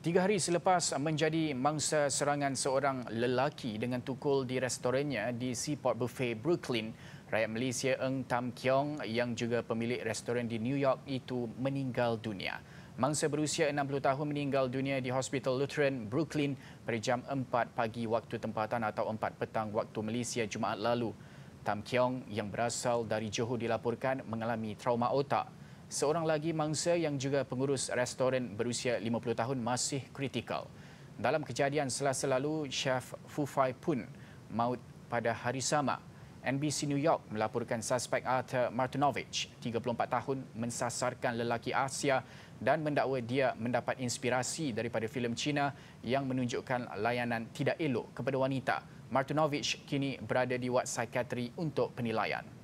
Tiga hari selepas menjadi mangsa serangan seorang lelaki dengan tukul di restorannya di Seaport Buffet Brooklyn, rakyat Malaysia Eng Tam Kiong yang juga pemilik restoran di New York itu meninggal dunia. Mangsa berusia 60 tahun meninggal dunia di Hospital Lutheran, Brooklyn pada jam 4 pagi waktu tempatan atau 4 petang waktu Malaysia Jumaat lalu. Tam Kiong yang berasal dari Johor dilaporkan mengalami trauma otak seorang lagi mangsa yang juga pengurus restoran berusia 50 tahun masih kritikal. Dalam kejadian selasa lalu, Chef Fufai Pun maut pada hari sama. NBC New York melaporkan suspek Arthur Martinovich, 34 tahun, mensasarkan lelaki Asia dan mendakwa dia mendapat inspirasi daripada filem Cina yang menunjukkan layanan tidak elok kepada wanita. Martinovich kini berada di wad psikiatri untuk penilaian.